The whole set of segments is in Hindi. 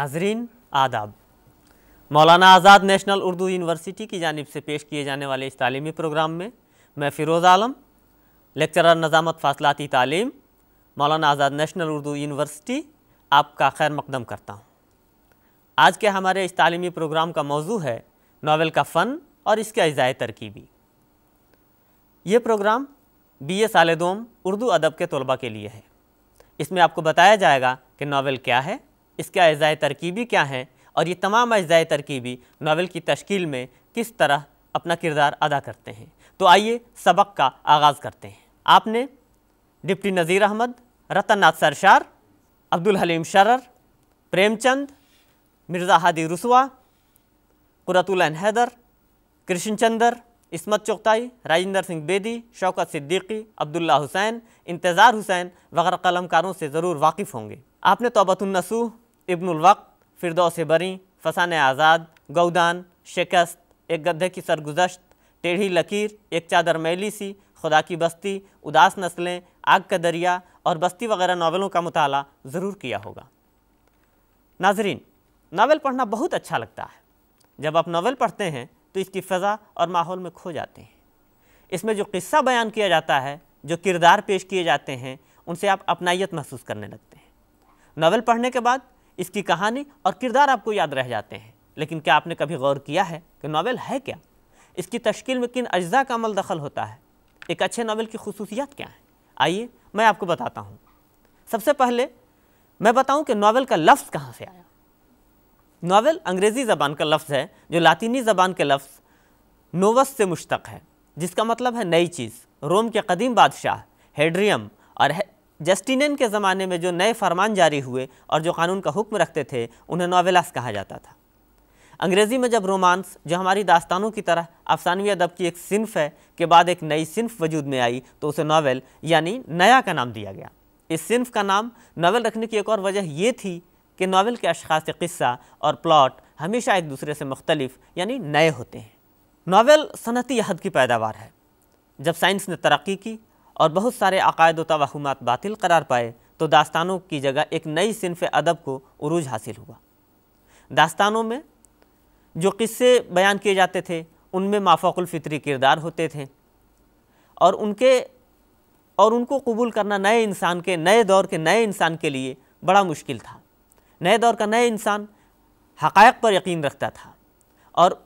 नाजरीन आदाब मौलाना आज़ाद नेशनल उर्दू यूनिवर्सिटी की जानब से पेश किए जाने वाले इस तली प्रोग्राम में मैं फ़िरोज़ आलम लेक्चरर नज़ामत फासलाती तालीम मौलाना आज़ाद नेशनल उर्दू यूनिवर्सिटी आपका खैर मकदम करता हूँ आज के हमारे इस तली प्रोग्राम का मौजू है नावल का फ़न और इसके अज़ाए तरकीबी ये प्रोग्राम बी ए साल दोम उर्दू अदब के तलबा के लिए है इसमें आपको बताया जाएगा कि नावल क्या है इसके अज़ाय तरकीबी क्या हैं और ये तमाम अज़ाय तरकीबी नावल की तश्कील में किस तरह अपना किरदार अदा करते हैं तो आइए सबक का आगाज़ करते हैं आपने डिप्टी नज़ीर अहमद रतननाथ सरशार अब्दुल हलीम शरर प्रेमचंद मिर्ज़ा हादी रसुआ कुरतुलन हैदर कृष्ण चंदर इसमत चौकताई राजेंद्र सिंह बेदी शौकत सिद्दीकी अब्दुल्ला हुसैन इंतज़ार हुसैन वगैरह कलमकारों से ज़रूर वाकिफ़ होंगे आपने तोबतुलनसू इब्नुलवक्त फिरदौस बरी फसान आज़ाद गौदान शिकस्त एक गद्दे की सरगुजश्त टेढ़ी लकीर एक चादर मैली सी खुदा की बस्ती उदास नस्लें आग का दरिया और बस्ती वगैरह नावलों का मताल ज़रूर किया होगा नाजरीन नावल पढ़ना बहुत अच्छा लगता है जब आप नावल पढ़ते हैं तो इसकी फ़ज़ा और माहौल में खो जाते हैं इसमें जो किस्सा बयान किया जाता है जो किरदार पेश किए जाते हैं उनसे आप अपनाइत महसूस करने लगते हैं नावल पढ़ने के बाद इसकी कहानी और किरदार आपको याद रह जाते हैं लेकिन क्या आपने कभी गौर किया है कि नावल है क्या इसकी तश्कील में किन अज्जा का अमल दखल होता है एक अच्छे नावल की खसूसियात क्या हैं आइए मैं आपको बताता हूँ सबसे पहले मैं बताऊँ कि नावल का लफ्ज़ कहाँ से आया नावल अंग्रेज़ी ज़बान का लफ्ज़ है जो लातीनी ज़बान के लफ्ज़ नोवस से मुश्तक है जिसका मतलब है नई चीज़ रोम के कदीम बादशाह हेड्रियम और जस्टिनन के ज़माने में जो नए फरमान जारी हुए और जो कानून का हुक्म रखते थे उन्हें नावेलास कहा जाता था अंग्रेज़ी में जब रोमांस जो हमारी दास्तानों की तरह अफसानवी अदब की एक सिनफ है के बाद एक नई सिनफ वजूद में आई तो उसे नावल यानी नया का नाम दिया गया इस सिनफ का नाम नावल रखने की एक और वजह ये थी कि नावल के अशास क़स्सा और प्लॉट हमेशा एक दूसरे से मुख्तलिफ यानी नए होते हैं नावल सनती अहद की पैदावार है जब साइंस ने तरक्की की और बहुत सारे अकायद व तोहमात बातिल करार पाए तो दास्तानों की जगह एक नई सिनफ अदब को अरूज हासिल हुआ दास्तानों में जो किस्से बयान किए जाते थे उनमें माफाकुलफ़ितरी किरदार होते थे और उनके और उनको कबूल करना नए इंसान के नए दौर के नए इंसान के लिए बड़ा मुश्किल था नए दौर का नए इंसान हक़ पर यकीन रखता था और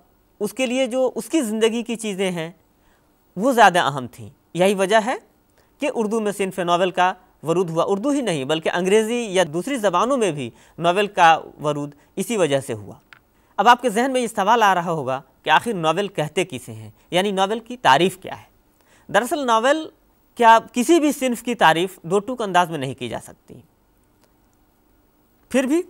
उसके लिए जो उसकी ज़िंदगी की चीज़ें हैं वो ज़्यादा अहम थी यही वजह है कि उर्दू में सिर्फ नावल का वरूद हुआ उर्दू ही नहीं बल्कि अंग्रेज़ी या दूसरी ज़बानों में भी नावल का वरूद इसी वजह से हुआ अब आपके जहन में ये सवाल आ रहा होगा कि आखिर नावल कहते किसे हैं यानी नावल की तारीफ़ क्या है दरअसल नावल क्या किसी भी सिंफ की तारीफ़ दो टूक अंदाज में नहीं की जा सकती फिर भी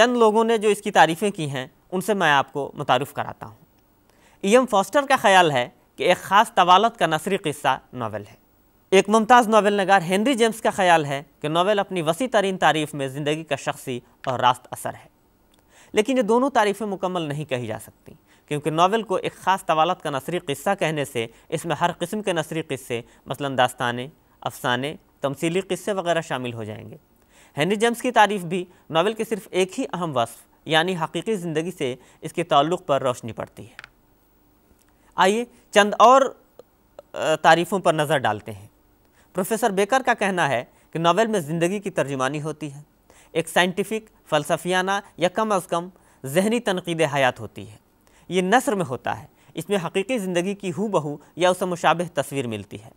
चंद लोगों ने जो इसकी तारीफ़ें की हैं उनसे मैं आपको मुतारफ़ कराता हूँ ई एम फॉस्टर का ख्याल है कि एक ख़ास तवालत का नसरी क़स्सा नावल है एक मुमताज़ नावल नगार हेनरी जेम्स का ख्याल है कि नावल अपनी वसी तरीन तारीफ़ में ज़िंदगी का शख्सी और रास्त असर है लेकिन ये दोनों तारीफ़ें मुकम्मल नहीं कही जा सकती क्योंकि नावल को एक ख़ास तवालत का नसरी क़स्सा कहने से इसमें हर किस्म के नसरी क़स्से मसलन दास्तानें अफसाने तमसीली क़स्से वगैरह शामिल हो जाएंगे हेनरी जेम्स की तारीफ़ भी नावल के सिर्फ एक ही अहम वसफ़ यानी हकीकी ज़िंदगी से इसके ताल्लुक़ पर रोशनी पड़ती है आइए चंद और तारीफ़ों पर नज़र डालते हैं प्रोफेसर बेकर का कहना है कि नावल में ज़िंदगी की तर्जमानी होती है एक साइंटिफिक फ़लसफियाना या कम अज़ कम जहनी तनकीद हयात होती है ये नसर में होता है इसमें हकीकी ज़िंदगी की हु बहू या उसे मुशाबह तस्वीर मिलती है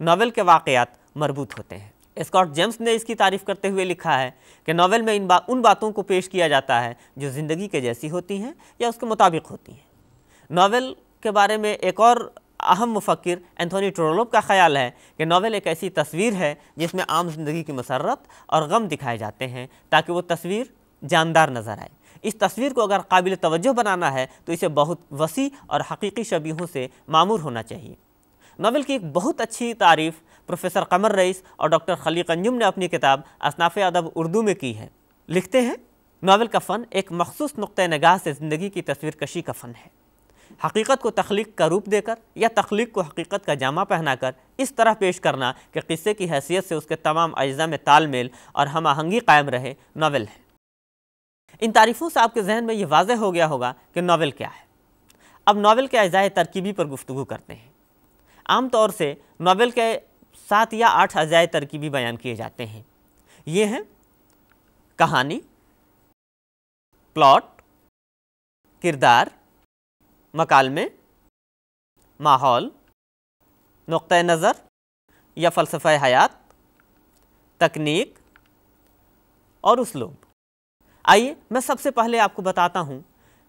नावल के वाक़ात मरबूत होते हैं स्कॉट जेम्स ने इसकी तारीफ़ करते हुए लिखा है कि नावल में इन बा, उन बातों को पेश किया जाता है जो ज़िंदगी के जैसी होती हैं या उसके मुताबिक होती हैं नावल के बारे में एक और अहम मुफक्र एंथोनी ट्रोलोप का ख्याल है कि नावल एक ऐसी तस्वीर है जिसमें आम जिंदगी की मसरत और गम दिखाए जाते हैं ताकि वो तस्वीर जानदार नज़र आए इस तस्वीर को अगर काबिल तवज्जो बनाना है तो इसे बहुत वसी और हकीकी शबीहों से मामूर होना चाहिए नावल की एक बहुत अच्छी तारीफ़ प्रोफेसर कमर रईस और डॉक्टर खलीक अंजुम ने अपनी किताब असनाफ़ अदब उर्दू में की है लिखते हैं नावल का फ़न एक मखसूस नुक़ नगाह से ज़िंदगी की तस्वीर कशी का फ़न है हकीकत को तख्लीक का रूप देकर या तख्लीक को हकीकत का जामा पहनाकर इस तरह पेश करना कि किस्से की हैसियत से उसके तमाम अज्जा में तालमेल और हम आहंगी कायम रहे नावल है इन तारीफ़ों से आपके जहन में ये वाज हो गया होगा कि नावल क्या है अब नावल के अज़ाय तरकीबी पर गुफ्तु करते हैं आम तौर से नावल के सात या आठ अज़ाय तरकीबी बयान किए जाते हैं ये हैं कहानी प्लॉट किरदार मकालमे माहौल नुक़ नज़र या फ़लसफ़ हयात तकनीक और उसलूब आइए मैं सबसे पहले आपको बताता हूँ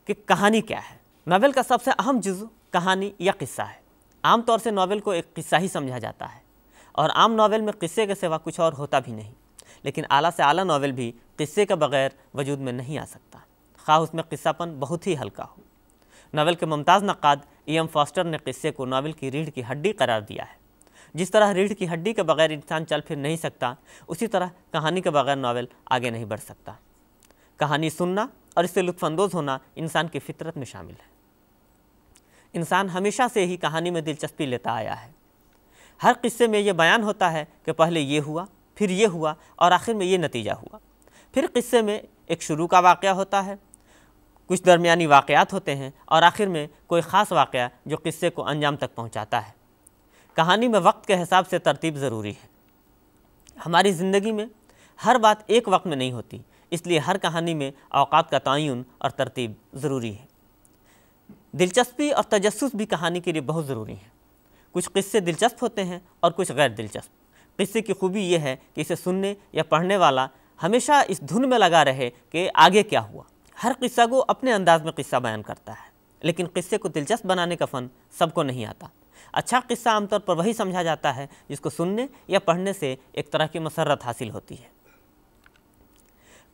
कि कहानी क्या है नावल का सबसे अहम जुज़ कहानी या किस्सा है आम तौर से नावल को एक किस्सा ही समझा जाता है और आम नावल में किस्से के सिवा कुछ और होता भी नहीं लेकिन आला से आला नावल भी किस्से के बगैर वजूद में नहीं आ सकता खा उसमें किस्सापन बहुत ही हल्का हो नावल के मुमताज़ नक़ाद ई एम फॉस्टर ने किस्से को नावल की रीढ़ की हड्डी करार दिया है जिस तरह रीढ़ की हड्डी के बगैर इंसान चल फिर नहीं सकता उसी तरह कहानी के बगैर नावल आगे नहीं बढ़ सकता कहानी सुनना और इससे लुत्फानंदोज होना इंसान की फितरत में शामिल है इंसान हमेशा से ही कहानी में दिलचस्पी लेता आया है हर किस्से में ये बयान होता है कि पहले ये हुआ फिर ये हुआ और आखिर में ये नतीजा हुआ फिर किस्से में एक शुरू का वाक़ होता है कुछ दरमियानी वाक़ात होते हैं और आखिर में कोई ख़ास वाक़ जो किस्से को अंजाम तक पहुँचाता है कहानी में वक्त के हिसाब से तरतीब ज़रूरी है हमारी ज़िंदगी में हर बात एक वक्त में नहीं होती इसलिए हर कहानी में अवकात का तयन और तरतीब ज़रूरी है दिलचस्पी और तजस भी कहानी के लिए बहुत ज़रूरी है कुछ किस्से दिलचस्प होते हैं और कुछ गैर दिलचस्प किस्से की खूबी यह है कि इसे सुनने या पढ़ने वाला हमेशा इस धुन में लगा रहे कि आगे क्या हुआ हर किस्सा को अपने अंदाज में किस्सा बयान करता है लेकिन किस्से को दिलचस्प बनाने का फ़न सबको नहीं आता अच्छा किस्सा आमतौर पर वही समझा जाता है जिसको सुनने या पढ़ने से एक तरह की मसरत हासिल होती है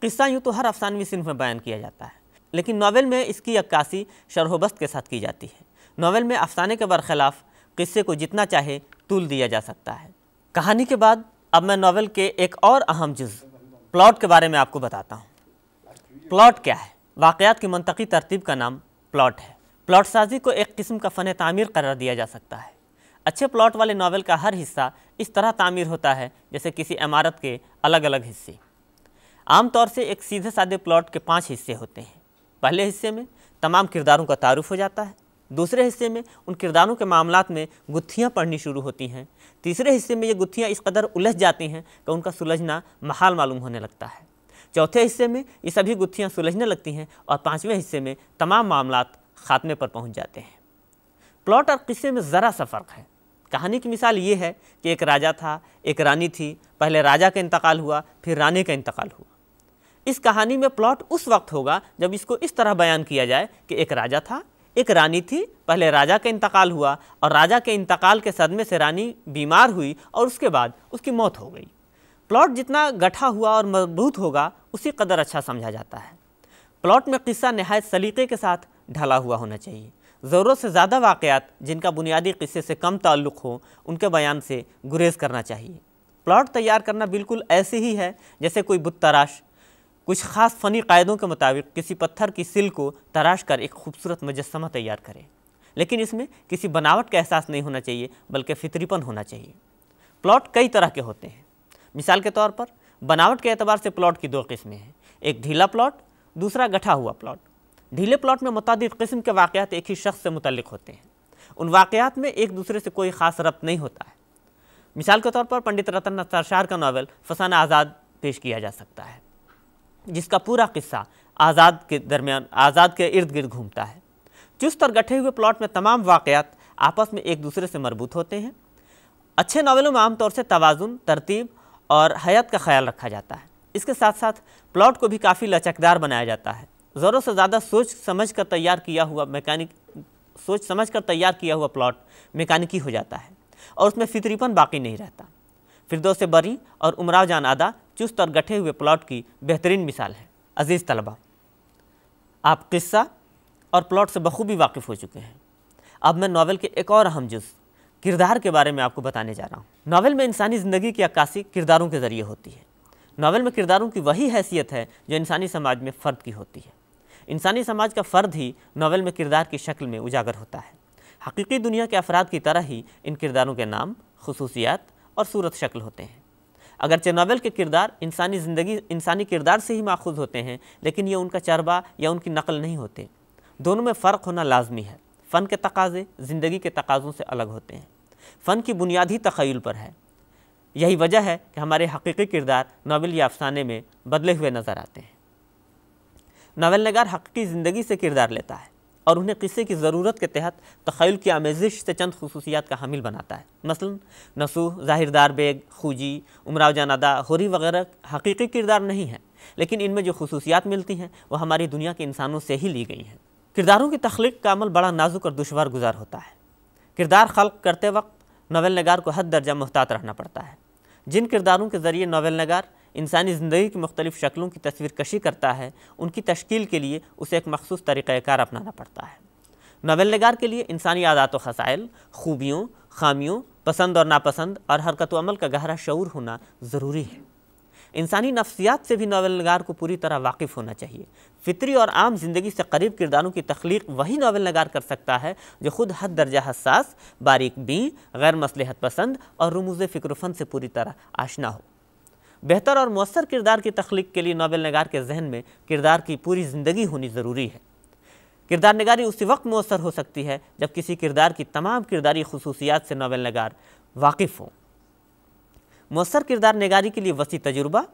किस्सा यूँ तो हर अफसानवी सिंह में बयान किया जाता है लेकिन नावल में इसकी अक्कासी शरहोबस्त के साथ की जाती है नावल में अफसाने के बरखिलाफ किस्से को जितना चाहे तूल दिया जा सकता है कहानी के बाद अब मैं नावल के एक और अहम जुज़ प्लॉट के बारे में आपको बताता हूँ प्लॉट क्या है वाक़ात की मनतकी तरतीब का नाम प्लॉट है प्लॉट साजी को एक किस्म का फ़न तामीर करार दिया जा सकता है अच्छे प्लॉट वाले नावल का हर हिस्सा इस तरह तामीर होता है जैसे किसी इमारत के अलग अलग हिस्से आम तौर से एक सीधे साधे प्लॉट के पाँच हिस्से होते हैं पहले हिस्से में तमाम किरदारों का तारुफ हो जाता है दूसरे हिस्से में उन किरदारों के मामला में गुत्थियाँ पढ़नी शुरू होती हैं तीसरे हिस्से में ये गुत्थियाँ इस कदर उलझ जाती हैं कि उनका सुलझना महाल मालूम होने लगता है चौथे हिस्से में ये सभी गुत्थियाँ सुलझने लगती हैं और पाँचवें हिस्से में तमाम मामला खात्मे पर पहुँच जाते हैं प्लॉट और किस्से में ज़रा सा फ़र्क है कहानी की मिसाल ये है कि एक राजा था एक रानी थी पहले राजा का इंतकाल हुआ फिर रानी का इंतकाल हुआ इस कहानी में प्लॉट उस वक्त होगा जब इसको इस तरह बयान किया जाए कि एक राजा था एक रानी थी पहले राजा का इंतकाल हुआ और राजा के इंतकाल के सदमे से रानी बीमार हुई और उसके बाद उसकी मौत हो गई प्लॉट जितना गठा हुआ और मजबूत होगा उसी कदर अच्छा समझा जाता है प्लॉट में किस्सा नहायत सलीके के साथ ढला हुआ होना चाहिए ज़रूरत से ज़्यादा वाक़ात जिनका बुनियादी किस्से से कम ताल्लुक़ हो उनके बयान से गुरेज करना चाहिए प्लॉट तैयार करना बिल्कुल ऐसे ही है जैसे कोई बुत तराश कुछ ख़ास फ़नी कायदों के मुताबिक किसी पत्थर की सिल को तराश कर एक खूबसूरत मुजस्मा तैयार करें लेकिन इसमें किसी बनावट का एहसास नहीं होना चाहिए बल्कि फितरीपन होना चाहिए प्लॉट कई तरह के होते हैं मिसाल के तौर पर बनावट के एतबार से प्लॉट की दो किस्में हैं एक ढीला प्लॉट दूसरा गठा हुआ प्लॉट ढीले प्लॉट में मुतद किस्म के वाक़ात एक ही शख्स से मुतल होते हैं उन वाक़ात में एक दूसरे से कोई ख़ास रब्त नहीं होता है मिसाल के तौर पर पंडित रतन नत्तार का नावल फसाना आज़ाद पेश किया जा सकता है जिसका पूरा किस्सा आज़ाद के दरमियान आज़ाद के इर्द गिर्द घूमता है चुस्त और गठे हुए प्लॉट में तमाम वाक़ात आपस में एक दूसरे से मरबूत होते हैं अच्छे नावलों में आमतौर से तोज़ुन तरतीब और हयात का ख्याल रखा जाता है इसके साथ साथ प्लॉट को भी काफ़ी लचकदार बनाया जाता है ज़रूरत से ज़्यादा सोच समझ कर तैयार किया हुआ मैकेनिक सोच समझ कर तैयार किया हुआ प्लॉट मैकेनिकी हो जाता है और उसमें फितरीपन बाकी नहीं रहता फिर दो से बरी और उमराव जान आदा चुस्त और गठे हुए प्लॉट की बेहतरीन मिसाल है अजीज़ तलबा आप किस्सा और प्लॉट से बखूबी वाकिफ़ हो चुके हैं अब मैं नावल के एक और अहम जुज़ किरदार के बारे में आपको बताने जा रहा हूँ नावल में इंसानी ज़िंदगी की अक्सी किरदारों के ज़रिए होती है नावल में किरदारों की वही हैसियत है जो इंसानी समाज में फ़र्द की होती है इंसानी समाज का फ़र्द ही नावल में किरदार की शक्ल में उजागर होता है हकीकी दुनिया के अफराद की तरह ही इन किरदारों के नाम खसूसियात और सूरत शक्ल होते हैं अगरचे नावल के किरदार इंसानी ज़िंदगी इंसानी किरदार से ही माखूज होते हैं लेकिन ये उनका चरबा या उनकी नकल नहीं होते दोनों में फ़र्क होना लाजमी है फ़न के तकाजे ज़िंदगी के तकाज़ों से अलग होते हैं फ़न की बुनियादी तखैल पर है यही वजह है कि हमारे हकीकी किरदार नावल या अफसाने में बदले हुए नज़र आते हैं नावल नगार हकीकी ज़िंदगी से किरदार लेता है और उन्हें किस्से की ज़रूरत के तहत तखैल की आमेजिश से चंद खसूसियात का हामिल बनाता है मसलन नसूह ज़ाहिरदार बेग खूजी उमराव जानादा होरी वगैरह हकीकी किरदार नहीं हैं लेकिन इनमें जो खसूसियात मिलती हैं वह हमारी दुनिया के इंसानों से ही ली गई हैं किरदारों की तख्लीक का अमल बड़ा नाजुक और दुशवार गुजार होता है किरदार खल्क करते वक्त नावल नगार को हद दर्जा मोहतात रहना पड़ता है जिन किरदारों के ज़रिए नावल नगार इंसानी ज़िंदगी की मुख्तलिफ़ शक्लों की तस्वीर कशी करता है उनकी तश्कील के लिए उसे एक मखसूस तरीक़ाकार अपनाना पड़ता है नावल नगार के लिए इंसानी आदात व खसाइल खूबियों खामियों पसंद और नापसंद और हरकत अमल का गहरा शूर होना ज़रूरी है इंसानी नफ्सियात से भी नावल नगार को पूरी तरह वाकिफ़ होना चाहिए फितरी और आम जिंदगी से करीब किरदारों की तख्लीक वही नावल नगार कर सकता है जो खुद हद दर्जा हसास बारीक बी गैर मसलहत पसंद और रमूज़ फ़िक्रफन से पूरी तरह आशना हो बेहतर और मौसर किरदार की तख्लीक के लिए नावल नगार के जहन में किरदार की पूरी ज़िंदगी होनी ज़रूरी है किरदार नगारी उसी वक्त मौसर हो सकती है जब किसी किरदार की तमाम किरदारी खसूसियात से नावल नगार वाकिफ़ हों मौसर किरदार नगारी के लिए वसी तजुर्बा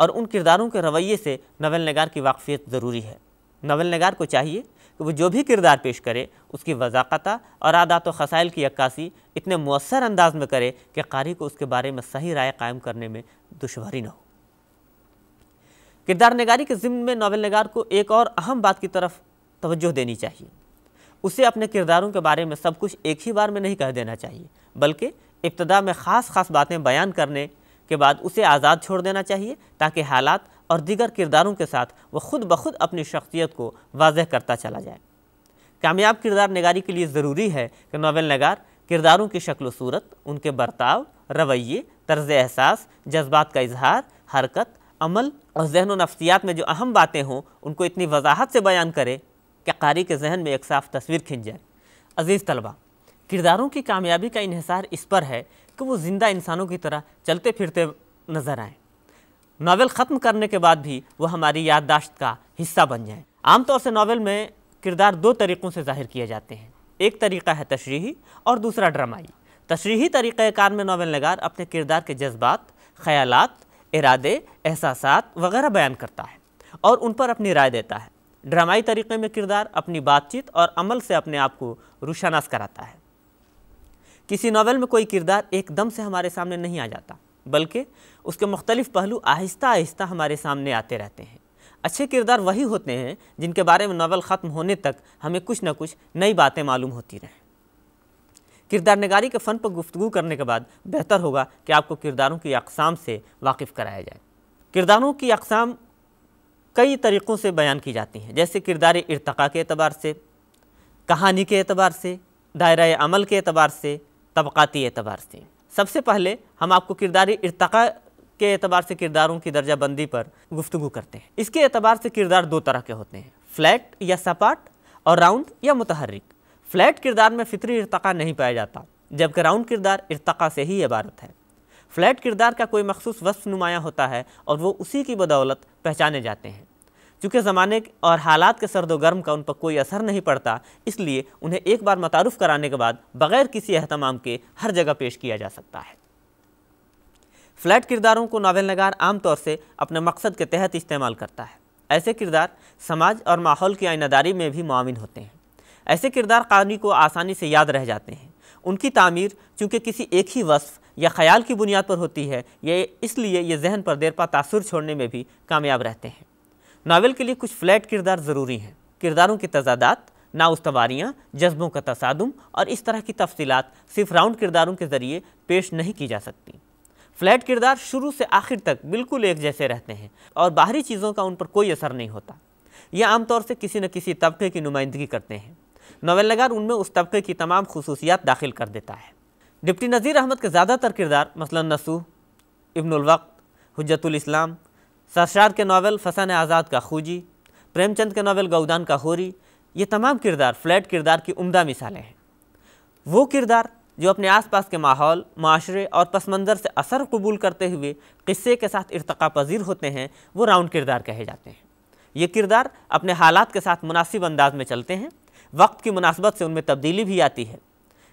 और उन किरदारों के रवैये से नवल नगार की वाकफियत ज़रूरी है नवल नगार को चाहिए कि वो जो भी किरदार पेश करे उसकी वजाकता और आदात व खसाइल की अक्कासी इतने मौसर अंदाज में करे कि कारी को उसके बारे में सही राय कायम करने में दुशारी न हो किरदार नगारी के ज़िम्न में नावल नगार को एक और अहम बात की तरफ तवज्जो देनी चाहिए उसे अपने किरदारों के बारे में सब कुछ एक ही बार में नहीं कह देना चाहिए बल्कि इब्तदा में ख़ास ख़ास बातें बयान करने के बाद उसे आज़ाद छोड़ देना चाहिए ताकि हालात और दीगर किरदारों के साथ वह खुद ब खुद अपनी शख्सियत को वाजह करता चला जाए कामयाब किरदार नगारी के लिए ज़रूरी है कि नावल नगार किरदारों की शक्ल सूरत उनके बर्ताव रवैये तर्ज एहसास जज्बात का इजहार हरकत अमल और जहन नफ्सियात में जो अहम बातें हों उनको इतनी वजाहत से बयान करें कि कारी के जहन में एक साफ तस्वीर खिंच जाए अज़ीज़ तलबा किरदारों की कामयाबी का इहसार इस पर है कि वो ज़िंदा इंसानों की तरह चलते फिरते नज़र आएँ नावल ख़त्म करने के बाद भी वो हमारी याददाश्त का हिस्सा बन जाएँ आमतौर से नावल में किरदार दो तरीक़ों से जाहिर किए जाते हैं एक तरीका है तशरीही और दूसरा ड्रामाई तशरीही तरीक़ार में नावल नगार अपने किरदार के जज्बात ख्याल इरादे एहसास वगैरह बयान करता है और उन पर अपनी राय देता है ड्रामाई तरीक़े में किरदार अपनी बातचीत और अमल से अपने आप को रुशानास कराता है किसी नावल में कोई किरदार एकदम से हमारे सामने नहीं आ जाता बल्कि उसके मुख्तलिफ पहलू आहिस्ता आहिस्ता हमारे सामने आते रहते हैं अच्छे किरदार वही होते हैं जिनके बारे में नावल ख़त्म होने तक हमें कुछ ना कुछ नई बातें मालूम होती रहें किरदार नगारी के फ़न पर गुफ्तु करने के बाद बेहतर होगा कि आपको किरदारों की अकसाम से वाकिफ़ कराया जाए किरदारों की अकसाम कई तरीक़ों से बयान की जाती हैं जैसे किरदार इरतका के अतबार से कहानी के अतबार से दायरा अमल के अतबार से तबकती एतबार से सबसे पहले हम आपको किरदारी इरतका के एतबार से किरदारों की दर्जाबंदी पर गुफ्तु करते हैं इसके एतबार से किरदार दो तरह के होते हैं फ्लैट या सपाट और राउंड या मुतहरिक फ्लैट किरदार में फितरी इरतका नहीं पाया जाता जबकि राउंड किरदार इरतका से ही इबारत है फ्लैट किरदार का कोई मखसूस वस्फ नुमाया होता है और वो उसी की बदौलत पहचाने जाते हैं चूँकि ज़माने और हालात के सर्द गर्म का उन पर कोई असर नहीं पड़ता इसलिए उन्हें एक बार मतारफ़ कराने के बाद बग़ैर किसी अहतमाम के हर जगह पेश किया जा सकता है फ्लैट किरदारों को नावल नगार आमतौर से अपने मकसद के तहत इस्तेमाल करता है ऐसे किरदार समाज और माहौल की आइनदारी में भी मामिन होते हैं ऐसे किरदार कहानी को आसानी से याद रह जाते हैं उनकी तामीर चूँकि किसी एक ही वस्फ या ख्याल की बुनियाद पर होती है ये इसलिए ये जहन पर देर पा तासुर छोड़ने में भी कामयाब रहते हैं नावल के लिए कुछ फ्लैट किरदार ज़रूरी हैं किरदारों के तजादात नाउस्तवारियाँ जज्बों का तसादम और इस तरह की तफसीत सिर्फ राउंड किरदारों के ज़रिए पेश नहीं की जा सकती फ्लैट किरदार शुरू से आखिर तक बिल्कुल एक जैसे रहते हैं और बाहरी चीज़ों का उन पर कोई असर नहीं होता यह आमतौर से किसी न किसी तबके की नुमाइंदगी करते हैं नावल नगार उनमें उस तबके की तमाम खसूसियात दाखिल कर देता है डिप्टी नज़ीर अहमद के ज़्यादातर किरदार मसला नसू इब्नवक हजतुल इस्लाम सरशार के नावल फसान आज़ाद का खूजी प्रेमचंद के नावल गौदान का होरी ये तमाम किरदार फ्लैट किरदार की उमदा मिसालें हैं वो किरदार जो अपने आसपास के माहौल माशरे और पस मंज़र से असर कबूल करते हुए किस्से के साथ इरतका पजीर होते हैं वो राउंड किरदार कहे जाते हैं ये किरदार अपने हालात के साथ मुनासिब अंदाज में चलते हैं वक्त की मुनासबत से उनमें तब्दीली भी आती है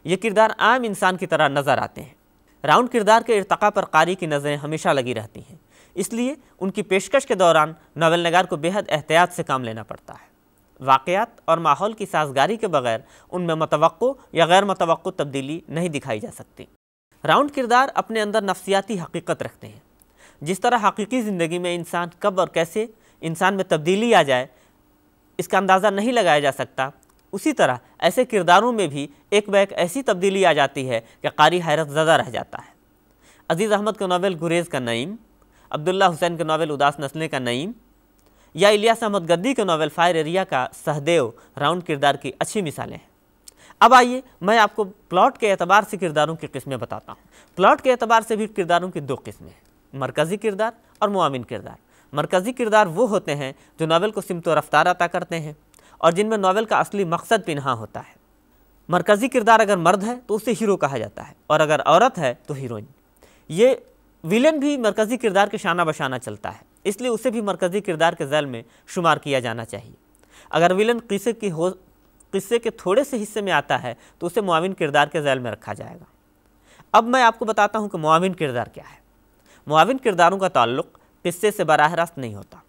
ये किरदार आम इंसान की तरह नज़र आते हैं राउंड किरदार के इरतका पर कारी की नज़रें हमेशा लगी रहती हैं इसलिए उनकी पेशकश के दौरान नावल नगार को बेहद एहतियात से काम लेना पड़ता है वाक़ात और माहौल की साजगारी के बगैर उनमें मतवक़ या गैर मतवक़ तब्दीली नहीं दिखाई जा सकती राउंड किरदार अपने अंदर नफसियाती हकीकत रखते हैं जिस तरह हकीकी ज़िंदगी में इंसान कब और कैसे इंसान में तब्दीली आ जाए इसका अंदाज़ा नहीं लगाया जा सकता उसी तरह ऐसे किरदारों में भी एक बैक ऐसी तब्दीली आ जाती है कि कारी हैरत ज़दा रह जाता है अज़ीज़ अहमद का नावल गुरेज़ का नईम अब्दुल्ला हुसैन के नावल उदास नस्लें का नईम या इलियास अहमद गद्दी के नावल फायर एरिया का सहदेव राउंड किरदार की अच्छी मिसालें हैं अब आइए मैं आपको प्लॉट के अतबार से किरदारों की किस्में बताता हूँ प्लॉट के अतबार से भी किरदारों की दो किस्में हैं मरकज़ी किरदार और मुआमिन किरदार मरकज़ी किरदार वो होते हैं जो नावल को सिमत रफ्तार अता करते हैं और जिनमें नावल का असली मकसद पिनहा होता है मरकज़ी किरदार अगर मर्द है तो उसे हीरो कहा जाता है और अगर औरत है तो हीरोइन ये विलन भी मरकज़ी किरदार के शाना बशाना चलता है इसलिए उसे भी मरकज़ी किरदार के जैल में शुमार किया जाना चाहिए अगर विलन किस्से की हो किस्से के थोड़े से हिस्से में आता है तो उसे मुआविन किरदार के जैल में रखा जाएगा अब मैं आपको बताता हूँ कि मुआविन किरदार क्या है मुआविन किरदारों का ताल्लुक किस्से से बराह रास्त नहीं होता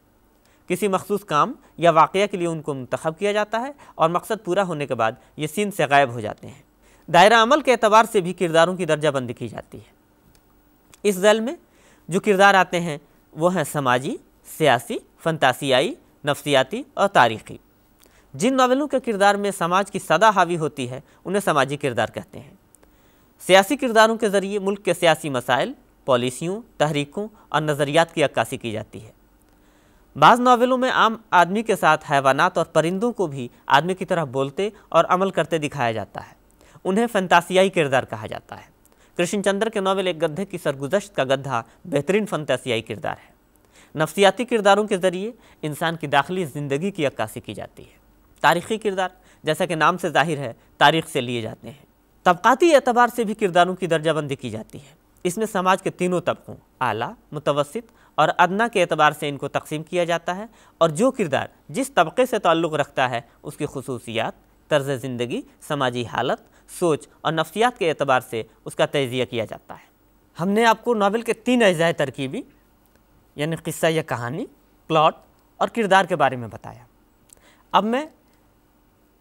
किसी मखसूस काम या वाक़ के लिए उनको मंतखब किया जाता है और मकसद पूरा होने के बाद ये सीन से गायब हो जाते हैं दायरा अमल के अतबार से भी किरदारों की दर्जाबंदी की जाती है इस दल में जो किरदार आते हैं वो हैं समाजी सियासी फंतासियाई नफ्सियाती और तारीखी जिन नावलों के किरदार में समाज की सदा हावी होती है उन्हें सामाजिक किरदार कहते हैं सियासी किरदारों के ज़रिए मुल्क के सियासी मसाइल पॉलिसियों तहरीकों और नज़रियात की अक्कासी की जाती है बाज़ नावलों में आम आदमी के साथ हैवानात और परिंदों को भी आदमी की तरह बोलते और अमल करते दिखाया जाता है उन्हें फंतासियाई किरदार कहा जाता है कृष्ण चंद्र के नॉवल एक गद्धे की सरगुजश्त का गद्धा बेहतरीन फंतासियाई किरदार है नफसियाती किरदारों के ज़रिए इंसान की दाखिली ज़िंदगी की अक्कासी की जाती है तारीख़ी किरदार जैसा कि नाम से जाहिर है तारीख से लिए जाते हैं तबकाती एतबार से भी किरदारों की दर्जाबंदी की जाती है इसमें समाज के तीनों तबकों आला मुतवसत और अदना के एतबार से इनको तकसीम किया जाता है और जो किरदार जिस तबके से ताल्लुक़ रखता है उसकी खसूसियात तर्ज ज़िंदगी समाजी हालत सोच और नफ्सियात के अतबार से उसका तजिया किया जाता है हमने आपको नावल के तीन अज्जाय तरकीबी यानी क़स्सा या कहानी प्लॉट और किरदार के बारे में बताया अब मैं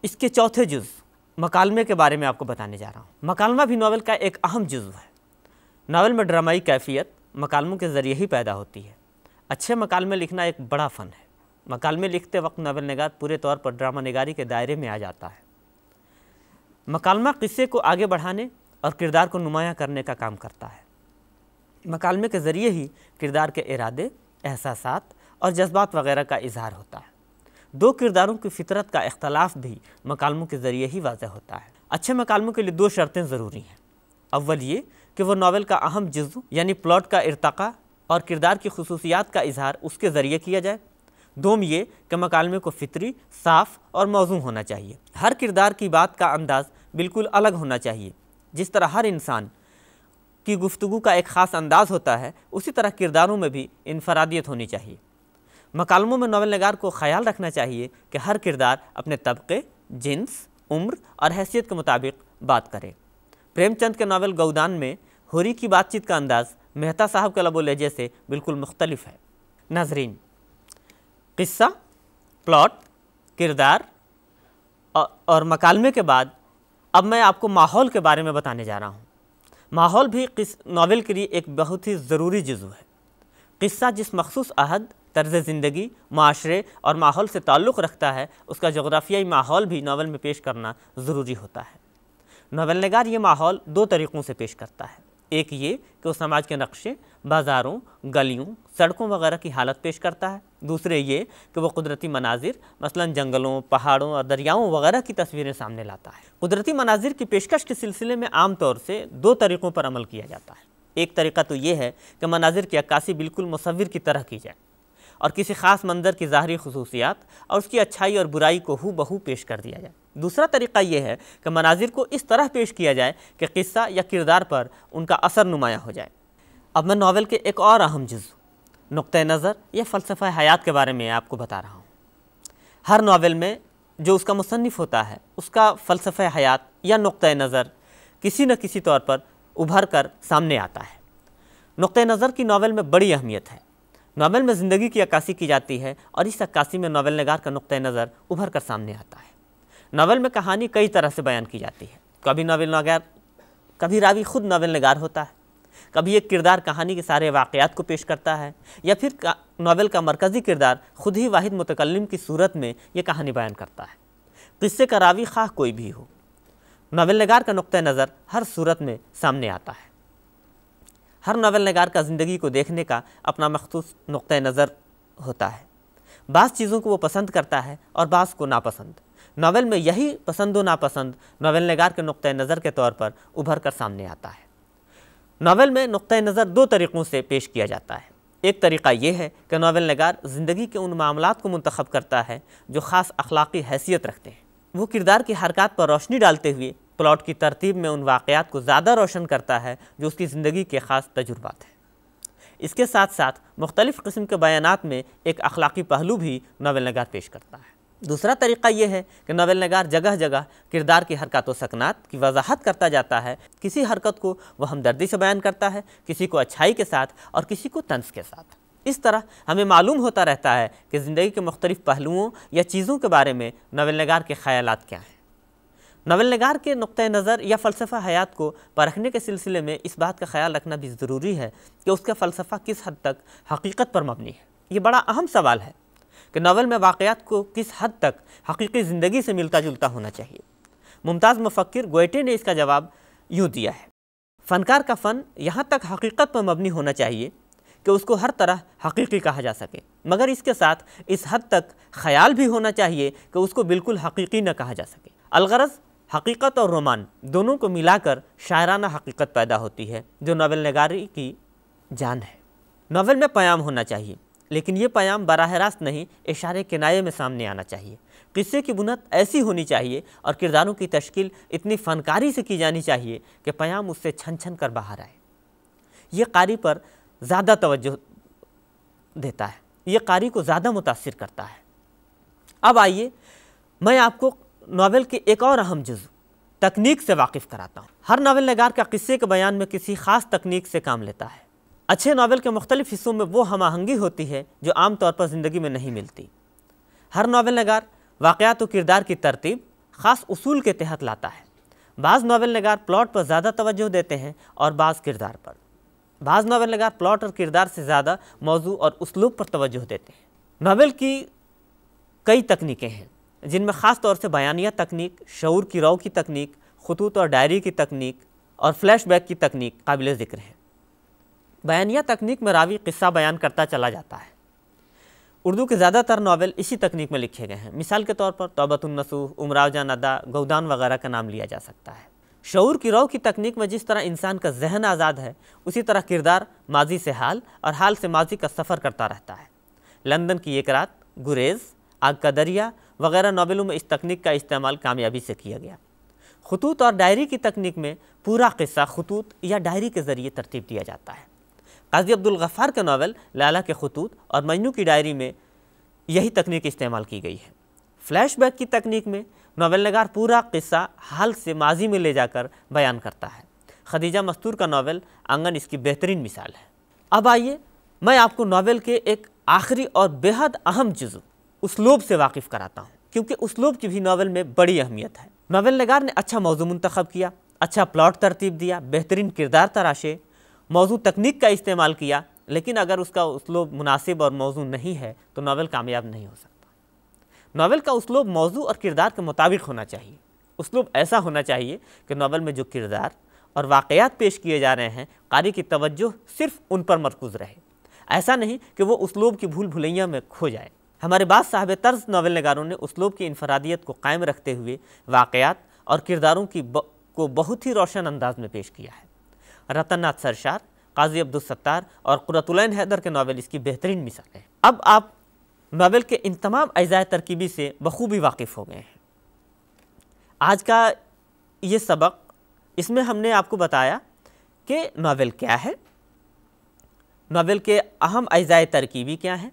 इसके चौथे जुज़ मकालमे के बारे में आपको बताने जा रहा हूँ मकालमा भी नावल का एक अहम जुज़ है नावल में ड्रामाई कैफियत मकालमों के ज़रिए ही पैदा होती है अच्छे मकालमे लिखना एक बड़ा फ़न है मकालमे लिखते वक्त नावल नगार पूरे तौर पर ड्रामा नगारी के दायरे में आ जाता है मकालमा किस्से को आगे बढ़ाने और किरदार को नुमाया करने का काम करता है मकालमे के ज़रिए ही किरदार के इरादे एहसास और जज्बात वगैरह का इजहार होता है दो किरदारों की फितरत का अख्तलाफ भी मकालमों के ज़रिए ही वाजह होता है अच्छे मकालमों के लिए दो शर्तें ज़रूरी हैं अव्वल ये कि वह नावल का अहम जज्व यानी प्लॉट का इरतका और किरदार की खसूसियात का इजहार उसके ज़रिए किया जाए दोम ये कि मकालमे को फितरी साफ और मौजू होना चाहिए हर किरदार की बात का अंदाज़ बिल्कुल अलग होना चाहिए जिस तरह हर इंसान की गुफ्तु का एक ख़ास अंदाज़ होता है उसी तरह किरदारों में भी इनफरादियत होनी चाहिए मकालमों में नावल नगार को ख्याल रखना चाहिए कि हर किरदार अपने तबके जिन्स उम्र और हैसियत के मुताबिक बात करे प्रेमचंद के नावल गौदान में होरी की बातचीत का अंदाज़ मेहता साहब के लबो लहजे से बिल्कुल मुख्तलिफ है नाजरीन किस्सा प्लॉट किरदार और, मकालमे के बाद अब मैं आपको माहौल के बारे में बताने जा रहा हूँ माहौल भी किस नावल के लिए एक बहुत ही ज़रूरी जुज़ू है किस्सा जिस मखसूस अहद तर्ज ज़िंदगी माशरे और माहौल से ताल्लुक़ रखता है उसका जोग्राफियाई माहौल भी नावल में पेश करना ज़रूरी होता है नावल नगार ये माहौल दो तरीक़ों से पेश करता है एक ये कि वो समाज के नक्शे बाज़ारों गलियों सड़कों वगैरह की हालत पेश करता है दूसरे ये कि वो कुदरती मनाजिर मसलन जंगलों पहाड़ों और दरियाओं वगैरह की तस्वीरें सामने लाता है कुदरती मनाजिर की पेशकश के सिलसिले में आम तौर से दो तरीक़ों पर अमल किया जाता है एक तरीका तो ये है कि मनाजिर की अक्सी बिल्कुल मुसविर की तरह की जाए और किसी ख़ास मंजर की ज़ाहरी खसूसियात और उसकी अच्छाई और बुराई को हु बहू पेश कर दिया जाए दूसरा तरीका यह है कि मनाजिर को इस तरह पेश किया जाए कि किस्सा या किरदार पर उनका असर नुमाया हो जाए अब मैं नावल के एक और अहम जज़ू नुक़ नज़र या फ़लसफ़ा हयात के बारे में आपको बता रहा हूँ हर नावल में जो उसका मुसनफ़ होता है उसका फ़लसफ़ हयात या नुक़ नज़र किसी न किसी तौर पर उभर कर सामने आता है नुक़ नज़र की नावल में बड़ी अहमियत है नावल में ज़िंदगी की अक्सी की जाती है और इस अक्सी में नावल नगार का नुक़ नज़र उभर कर सामने आता है नावल में कहानी कई तरह से बयान की जाती है कभी नावल नगार कभी रावी खुद नावल नगार होता है कभी एक किरदार कहानी के सारे वाक़ात को पेश करता है या फिर नावल का मरकज़ी किरदार खुद ही वाहिद मुतकलम की सूरत में ये कहानी बयान करता है किस्से का रावी खाह कोई भी हो नावल नगार का नुक़ नज़र हर सूरत में सामने आता है हर नावल नगार का ज़िंदगी को देखने का अपना मखसूस नुक़ नज़र होता है बास चीज़ों को वो पसंद करता है और बास को नापसंद नावल में यही पसंद व नापसंद नावल नगार के नुक़ नज़र के तौर पर उभर कर सामने आता है नावल में नुक़ नज़र दो तरीक़ों से पेश किया जाता है एक तरीक़ा यह है कि नावल नगार ज़िंदगी के उन मामला को मंतखब करता है जो ख़ास अखलाक़ी हैसियत रखते हैं वो किरदार की हरकत पर रोशनी डालते हुए प्लाट की तरतीब में उन वाक़ात को ज़्यादा रोशन करता है जो उसकी ज़िंदगी के ख़ास तजुर्बात हैं इसके साथ साथ मुख्तलिफ़ किस्म के बयान में एक अखलाक़ी पहलू भी नावल नगार पेश करता है दूसरा तरीका यह है कि नावल नगार जगह जगह किरदार की हरकत व सकनात की वजाहत करता जाता है किसी हरकत को वह हमदर्दी से बयान करता है किसी को अच्छाई के साथ और किसी को तंस के साथ इस तरह हमें मालूम होता रहता है कि ज़िंदगी के मुख्तलिफ़ पहलुओं या चीज़ों के बारे में नावल नगार के ख्याल क्या हैं नावल नगार के नुक़ नज़र या फ़लसफ़ा हयात को परखने के सिलसिले में इस बात का ख्याल रखना भी ज़रूरी है कि उसका फ़लसफ़ा किस हद तक हकीकत पर मबनी है ये बड़ा अहम सवाल है कि नावल में वाक़ात को किस हद तक हकीकी ज़िंदगी से मिलता जुलता होना चाहिए मुमताज़ मफ़क्र गोयटे ने इसका जवाब यूँ दिया है फ़नकार का फ़न यहाँ तक हकीकत पर मबनी होना चाहिए कि उसको हर तरह हकीकी कहा जा सके मगर इसके साथ इस हद तक ख्याल भी होना चाहिए कि उसको बिल्कुल हकीकी न कहा जा सके अलगरज़ हकीकत और रोमान दोनों को मिलाकर शायराना हकीकत पैदा होती है जो नावल नगारी की जान है नावल में प्याम होना चाहिए लेकिन ये प्याम बरह रास्त नहीं इशारे किनारे में सामने आना चाहिए किस्से की बुनत ऐसी होनी चाहिए और किरदारों की तश्कील इतनी फनकारी से की जानी चाहिए कि प्याम उससे छन छन कर बाहर आए ये कारी पर ज़्यादा तवज्जो देता है ये कारी को ज़्यादा मुतासर करता है अब आइए मैं आपको नावल के एक और अहम जुज़ तकनीक से वाकिफ़ कराता हूँ हर नावल नगार का किस्से के बयान में किसी ख़ास तकनीक से काम लेता है अच्छे नावल के मुख्तलिफ हिस्सों में वो हम आहंगी होती है जो आम तौर पर ज़िंदगी में नहीं मिलती हर नावल नगार वाक़ात व किरदार की तरतीब ख़ास उसूल के तहत लाता है बाज़ नावल नगार प्लॉट पर ज़्यादा तवज्जो देते हैं और बाज़ किरदार पर बाज़ नावल नगार प्लॉट और किरदार से ज़्यादा मौजू और उसलूब पर तवज्जो देते हैं नावल की कई तकनीकें हैं जिनमें ख़ास तौर से बयानिया तकनीक शूर की रौ की तकनीक खतूत और डायरी की तकनीक और फ्लैशबैक की तकनीक काबिल ज़िक्र हैं बयानिया तकनीक में रावी किस्सा बयान करता चला जाता है उर्दू के ज़्यादातर नावल इसी तकनीक में लिखे गए हैं मिसाल के तौर पर तोबतुलनसूह उमरावजा नदा गौदान वगैरह का नाम लिया जा सकता है शौर की रौ की तकनीक में जिस तरह इंसान का जहन आज़ाद है उसी तरह किरदार माजी से हाल और हाल से माजी का सफ़र करता रहता है लंदन की एक रात गुरेज आग का दरिया वगैरह नावलों में इस तकनीक का इस्तेमाल कामयाबी से किया गया खतूत और डायरी की तकनीक में पूरा किस्सा खतूत या डायरी के ज़रिए तरतीब दिया जाता है काजी अब्दुल गफ़ार का नावल लाला के खतूत और मजनू की डायरी में यही तकनीक इस्तेमाल की गई है फ्लैशबैक की तकनीक में नावल नगार पूरा किस्सा हाल से माजी में ले जाकर बयान करता है खदीजा मस्तूर का नावल आंगन इसकी बेहतरीन मिसाल है अब आइए मैं आपको नावल के एक आखिरी और बेहद अहम जुज़ उसलूब से वाकिफ़ कराता हूँ क्योंकि उसलूब की भी नावल में बड़ी अहमियत है नावल नगार ने अच्छा मौजू मंतखब किया अच्छा प्लॉट तरतीब दिया बेहतरीन किरदार तराशे मौजू तकनीक का इस्तेमाल किया लेकिन अगर उसका उसलोब मुनासिब और मौजू नहीं है तो नावल कामयाब नहीं हो सकता नावल का उसलोब मौजू और किरदार के मुताबिक होना चाहिए उसलोब ऐसा होना चाहिए कि नावल में जो किरदार और वाकयात पेश किए जा रहे हैं कारी की तवज्जो सिर्फ उन पर मरकूज़ रहे ऐसा नहीं कि वो उसलोब की भूल भुलैया में खो जाए हमारे बाद साहब तर्ज नावल नगारों ने उसलोब की इनफरादियत को कायम रखते हुए वाकयात और किरदारों की ब, को बहुत ही रोशन अंदाज में पेश किया है रतननाथ सरशार काजी अब्दुलसत्तार और कुरतुलैन हैदर के नावल इसकी बेहतरीन मिसाल है अब आप नावल के इन तमाम अज़ाय तरकीबी से बखूबी वाकिफ़ हो गए हैं आज का ये सबक इसमें हमने आपको बताया कि नावल क्या है नावल के अहम अज़ाय तरकीबी क्या हैं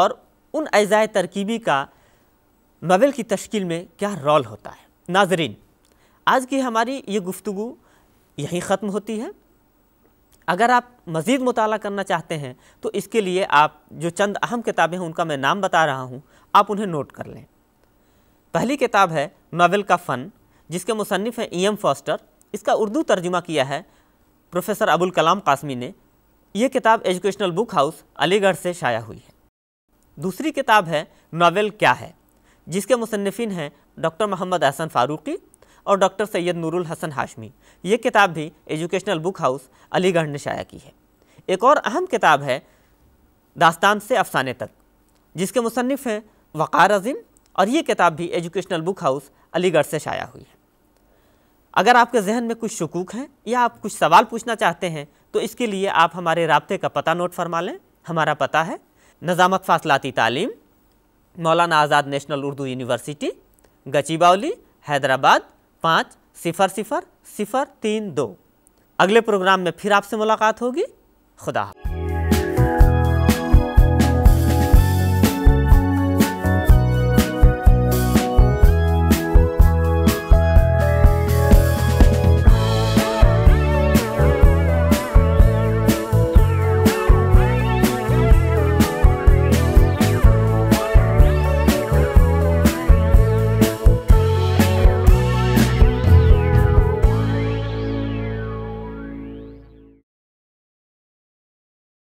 और उन अज़ाय तरकीबी का नावल की तश्कील में क्या रोल होता है नाजरीन आज की हमारी ये गुफ्तु यहीं ख़त्म होती है अगर आप मज़ीद मताल करना चाहते हैं तो इसके लिए आप जो चंद अहम किताबें हैं उनका मैं नाम बता रहा हूँ आप उन्हें नोट कर लें पहली किताब है नावल का फ़न जिसके मुसनफ़ हैं ई एम फॉस्टर इसका उर्दू तर्जुमा किया है प्रोफेसर अबुल कलाम कासमी ने यह किताब एजुकेशनल बुक हाउस अलीगढ़ से शाया हुई है दूसरी किताब है नावल क्या है जिसके मुसनफ़िन हैं डॉक्टर मोहम्मद अहसन फ़ारूकी और डॉक्टर सैयद नूरुल हसन हाशमी ये किताब भी एजुकेशनल बुक हाउस अलीगढ़ ने शाया की है एक और अहम किताब है दास्तान से अफसाने तक जिसके मुसनफ़ हैं वक़ार अज़ीम और ये किताब भी एजुकेशनल बुक हाउस अलीगढ़ से शाया हुई है अगर आपके जहन में कुछ शकूक हैं या आप कुछ सवाल पूछना चाहते हैं तो इसके लिए आप हमारे रबते का पता नोट फरमा लें हमारा पता है नज़ामत फासलाती तालीम Maulana Azad national Urdu university Gachibowli Hyderabad पाँच सिफर सिफर सिफर तीन दो अगले प्रोग्राम में फिर आपसे मुलाकात होगी खुदा